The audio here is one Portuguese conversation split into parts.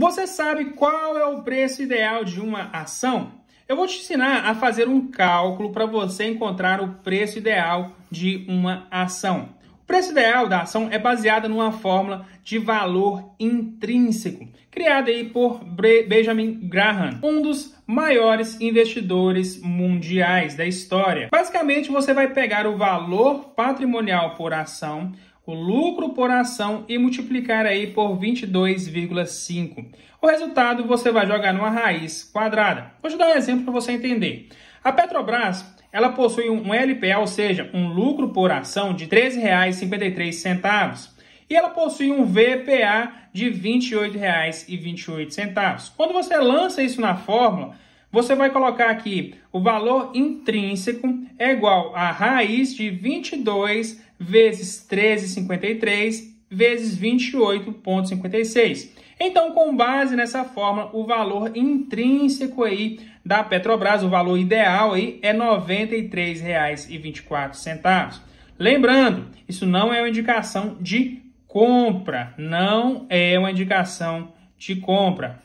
Você sabe qual é o preço ideal de uma ação? Eu vou te ensinar a fazer um cálculo para você encontrar o preço ideal de uma ação. O preço ideal da ação é baseado numa fórmula de valor intrínseco, criada aí por Benjamin Graham, um dos maiores investidores mundiais da história. Basicamente, você vai pegar o valor patrimonial por ação o lucro por ação e multiplicar aí por 22,5. O resultado você vai jogar numa raiz quadrada. Vou te dar um exemplo para você entender. A Petrobras ela possui um LPA, ou seja, um lucro por ação de R$ 13,53 e ela possui um VPA de R$ 28,28. Quando você lança isso na fórmula, você vai colocar aqui o valor intrínseco é igual a raiz de 22 vezes 13,53 vezes 28,56. Então, com base nessa fórmula, o valor intrínseco aí da Petrobras, o valor ideal aí é R$ 93,24. Lembrando, isso não é uma indicação de compra, não é uma indicação de compra.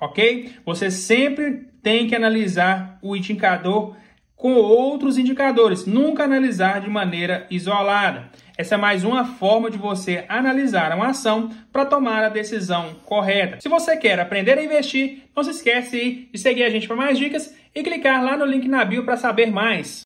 OK? Você sempre tem que analisar o indicador com outros indicadores, nunca analisar de maneira isolada. Essa é mais uma forma de você analisar uma ação para tomar a decisão correta. Se você quer aprender a investir, não se esquece de seguir a gente para mais dicas e clicar lá no link na bio para saber mais.